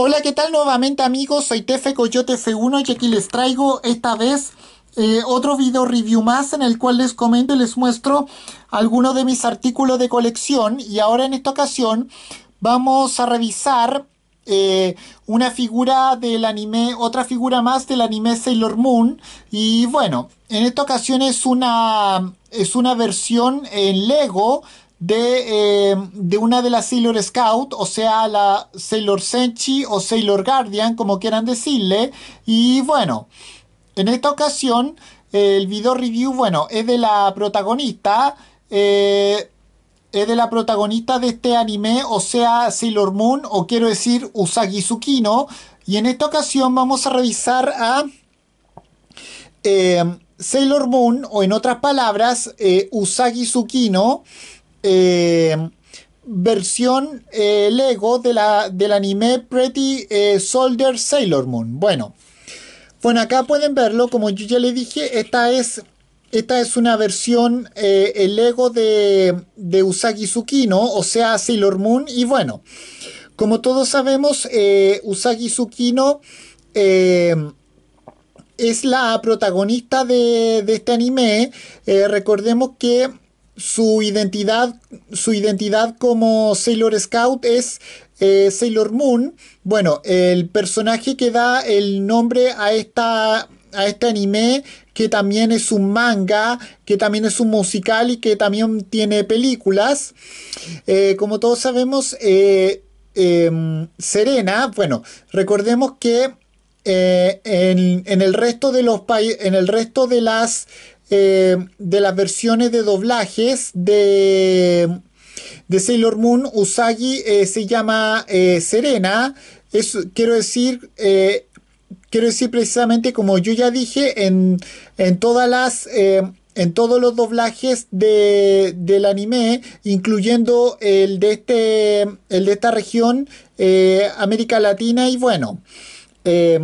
Hola, ¿qué tal nuevamente amigos? Soy Tefe Coyote F1 y aquí les traigo esta vez eh, otro video review más en el cual les comento y les muestro algunos de mis artículos de colección y ahora en esta ocasión vamos a revisar eh, una figura del anime, otra figura más del anime Sailor Moon y bueno, en esta ocasión es una, es una versión en Lego de, eh, de, una de las Sailor Scout, o sea, la Sailor Senchi o Sailor Guardian, como quieran decirle. Y bueno, en esta ocasión el video review, bueno, es de la protagonista. Eh, es de la protagonista de este anime, o sea, Sailor Moon, o quiero decir Usagi Tsukino. Y en esta ocasión vamos a revisar a eh, Sailor Moon, o en otras palabras, Usagi Tsukino. Eh, versión eh, Lego de la, del anime Pretty eh, Soldier Sailor Moon. Bueno, bueno, acá pueden verlo, como yo ya le dije, esta es, esta es una versión el Lego de, de Usagi Tsukino, o sea, Sailor Moon, y bueno, como todos sabemos, Usagi Tsukino es la protagonista de, este anime. recordemos que su identidad, su identidad como Sailor Scout es eh, Sailor Moon. Bueno, el personaje que da el nombre a esta a este anime que también es un manga, que también es un musical y que también tiene películas. Eh, como todos sabemos, eh, em, Serena, bueno, recordemos que en, el resto de los en el resto de las eh, de las versiones de doblajes de, de Sailor Moon, Usagi eh, se llama eh, Serena. Eso quiero decir, quiero decir precisamente como yo ya dije en, todas las en todos los doblajes del anime, incluyendo el de, este, el de esta región, América Latina y bueno. Eh,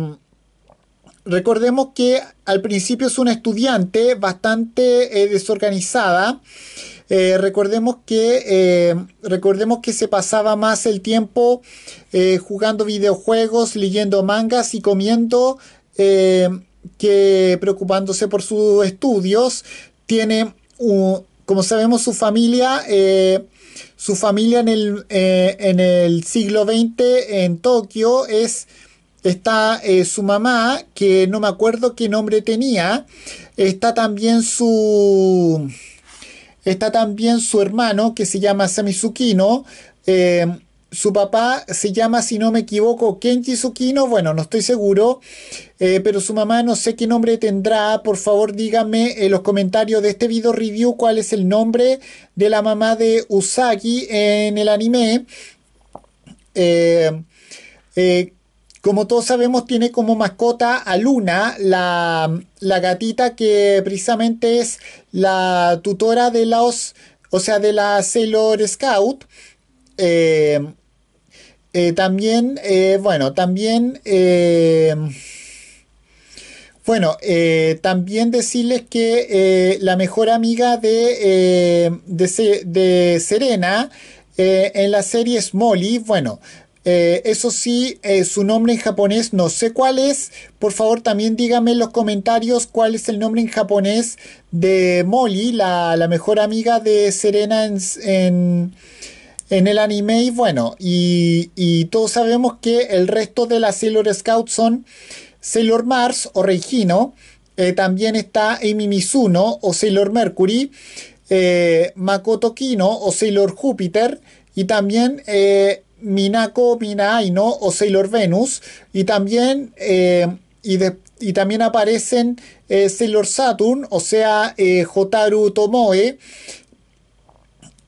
Recordemos que al principio es una estudiante bastante eh, desorganizada. Eh, recordemos, que, eh, recordemos que se pasaba más el tiempo jugando videojuegos, leyendo mangas y comiendo que preocupándose por sus estudios. Tiene, como sabemos, su familia su familia en el, en el siglo XX en Tokio es está eh, su mamá, que no me acuerdo qué nombre tenía, está también su... Está también su hermano, que se llama Samizukino, em, su papá se llama, si no me equivoco, Kenji Tsukino, bueno, no estoy seguro, eh, pero su mamá no sé qué nombre tendrá. Por favor, díganme en los comentarios de este video review cuál es el nombre de la mamá de Usagi en el anime. Em, eh, como todos sabemos, tiene como mascota a Luna, la, gatita que precisamente es la tutora de los, o sea, de la Sailor Scout. Eh, eh, también, eh, bueno, también, bueno, también decirles que la mejor amiga de, de, de Serena en la serie es Molly. Bueno, eh, eso sí, eh, su nombre en japonés no sé cuál es. Por favor, también díganme en los comentarios cuál es el nombre en japonés de Molly, la, mejor amiga de Serena en, el anime. Y bueno, y, todos sabemos que el resto de las Sailor Scouts son Sailor Mars o Regino. Eh, también está Emi Mizuno o Sailor Mercury. Makoto Kino o Sailor Júpiter. Y también Minako, Minaino o Sailor Venus. Y también, eh, y, también aparecen eh, Sailor Saturn, o sea, eh, Jotaru Tomoe.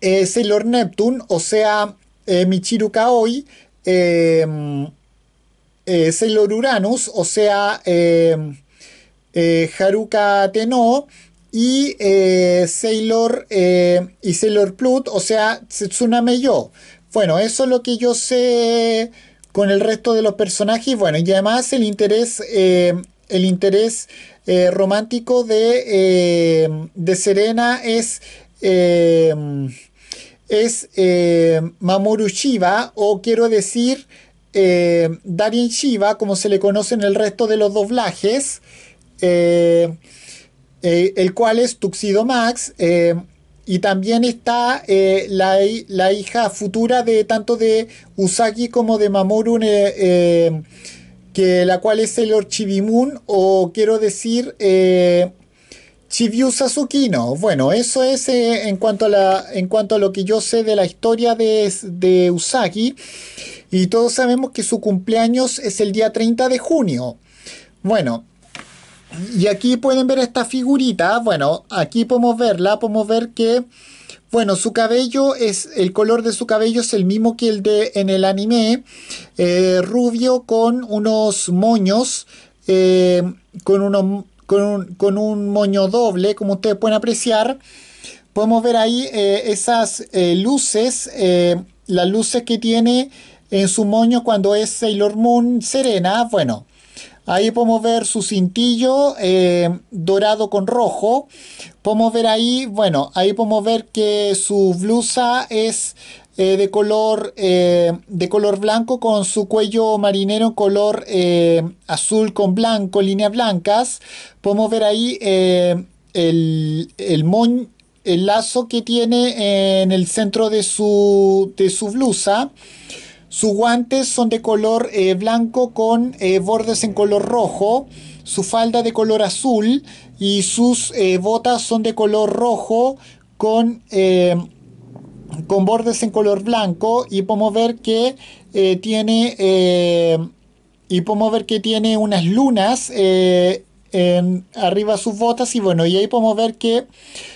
Sailor Neptune, o sea, Michiru Kaoi. Em, Sailor Uranus, o sea, em, Haruka Tenno y Sailor y Sailor Plut, o sea, Tsuname Yo. Bueno, eso es lo que yo sé con el resto de los personajes. Bueno, y además el interés, eh, el interés eh, romántico eh, de, Serena es, es Mamoru Shiba, o quiero decir Darien Shiba, como se le conoce en el resto de los doblajes, el cual es Tuxedo Max. Y también está eh, la, la, hija futura de tanto de Usagi como de Mamoru, eh, eh, que, la cual es el Orchibimun, o quiero decir, Chibiu Sasukino. Bueno, eso es en, cuanto a la, en cuanto a lo que yo sé de la historia de, de Usagi. Y todos sabemos que su cumpleaños es el día 30 de junio. Bueno, y aquí pueden ver esta figurita. Bueno, aquí podemos verla, podemos ver que, bueno, su cabello es, el color de su cabello es el mismo que el de en el anime, eh, rubio con unos moños, eh, con, con, un, moño doble, como ustedes pueden apreciar. Podemos ver ahí eh, esas luces, las luces que tiene en su moño cuando es Sailor Moon Serena. Bueno, Ahí podemos ver su cintillo eh, dorado con rojo. Podemos ver ahí, bueno, ahí podemos ver que su blusa es eh, de, color, eh, de color blanco con su cuello marinero color azul con blanco, líneas blancas. Podemos ver ahí el, el lazo que tiene en el centro de de su blusa. Sus guantes son de color eh, blanco con eh, bordes en color rojo, su falda de color azul y sus eh, botas son de color rojo con, con bordes en color blanco y podemos ver que tiene... y podemos ver que tiene unas lunas en arriba sus botas y bueno, y ahí podemos ver que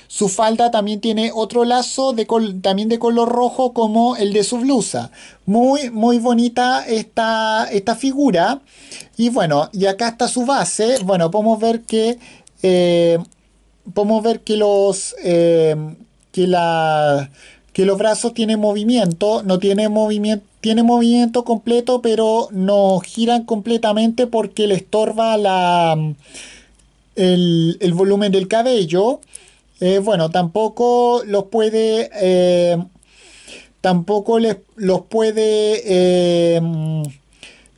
su falda también tiene otro lazo de también de color rojo como el de su blusa. Muy, muy bonita esta, esta figura. Y bueno, y acá está su base. Bueno, podemos ver que, eh, podemos ver que los, eh, que la, que los brazos tienen movimiento, no tiene movimiento tiene movimiento completo, pero no giran completamente porque le estorba la, el, volumen del cabello. Eh, bueno, tampoco los puede. Eh, tampoco les, los puede. Eh,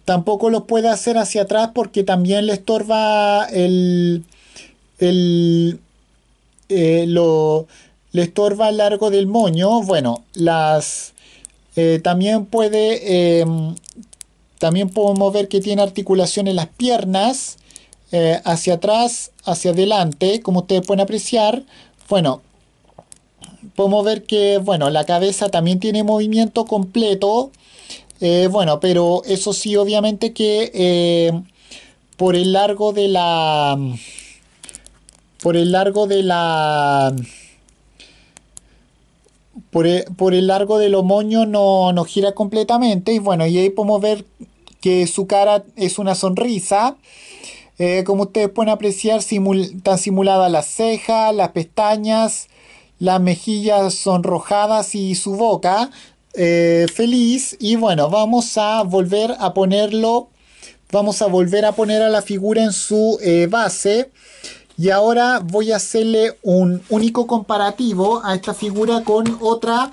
tampoco los puede hacer hacia atrás porque también le estorba el. le estorba el largo del moño. Bueno, las eh, también puede, em, también podemos ver que tiene articulación en las piernas, eh, hacia atrás, hacia adelante, como ustedes pueden apreciar. Bueno, podemos ver que, bueno, la cabeza también tiene movimiento completo. Eh, bueno, pero eso sí, obviamente que em, por el largo de la... Por el largo de la e, por el, largo de lo moño no, no gira completamente. Y bueno, y ahí podemos ver que su cara es una sonrisa. Eh, como ustedes pueden apreciar, tan simulada las cejas, las pestañas, las mejillas sonrojadas y su boca eh, feliz. Y bueno, vamos a volver a ponerlo, vamos a volver a poner a la figura en su eh, base. Y ahora voy a hacerle un único comparativo a esta figura con otra,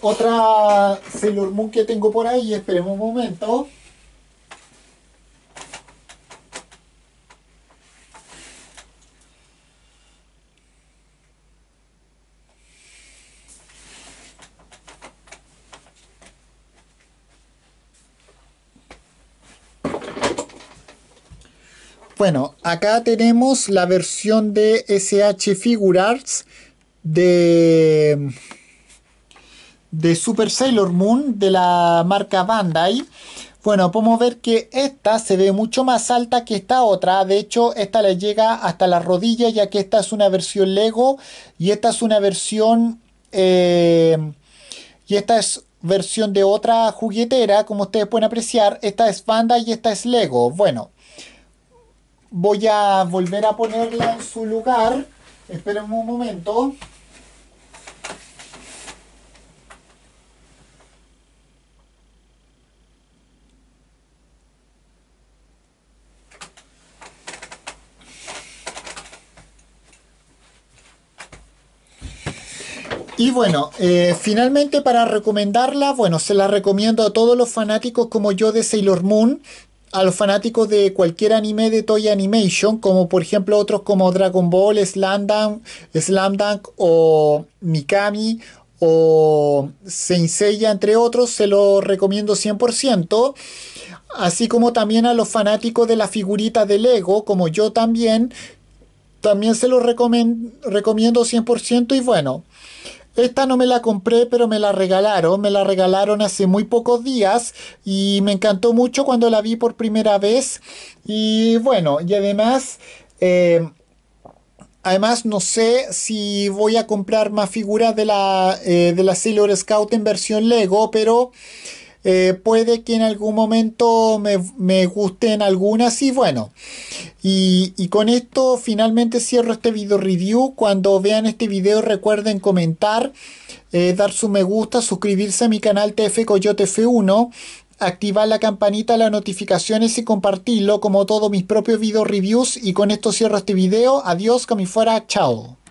otra Sailor que tengo por ahí. Esperemos un momento. Bueno, acá tenemos la versión de SH Figurarts de, de Super Sailor Moon de la marca Bandai. Bueno, podemos ver que esta se ve mucho más alta que esta otra. De hecho, esta le llega hasta la rodilla, ya que esta es una versión Lego y esta es una versión... Eh, y esta es versión de otra juguetera, como ustedes pueden apreciar. Esta es Bandai y esta es Lego. Bueno voy a volver a ponerla en su lugar. Esperen un momento. Y bueno, eh, finalmente para recomendarla, bueno, se la recomiendo a todos los fanáticos como yo de Sailor Moon a los fanáticos de cualquier anime de Toy Animation, como por ejemplo otros como Dragon Ball, Slam Dunk, o Mikami o Senseiya, entre otros, se lo recomiendo 100%. Así como también a los fanáticos de la figurita de Lego, como yo también, también se lo recomiendo 100%. Y bueno, esta no me la compré, pero me la regalaron. Me la regalaron hace muy pocos días y me encantó mucho cuando la vi por primera vez. Y bueno, y además... Eh, además, no sé si voy a comprar más figuras de la, eh, de la Sailor Scout en versión Lego, pero eh, puede que en algún momento me, gusten algunas y bueno. Y, con esto finalmente cierro este video review. Cuando vean este video recuerden comentar, eh, dar su me gusta, suscribirse a mi canal TF Coyote F1 activar la campanita, las notificaciones y compartirlo como todos mis propios video reviews. Y con esto cierro este video. Adiós, que fuera. Chao.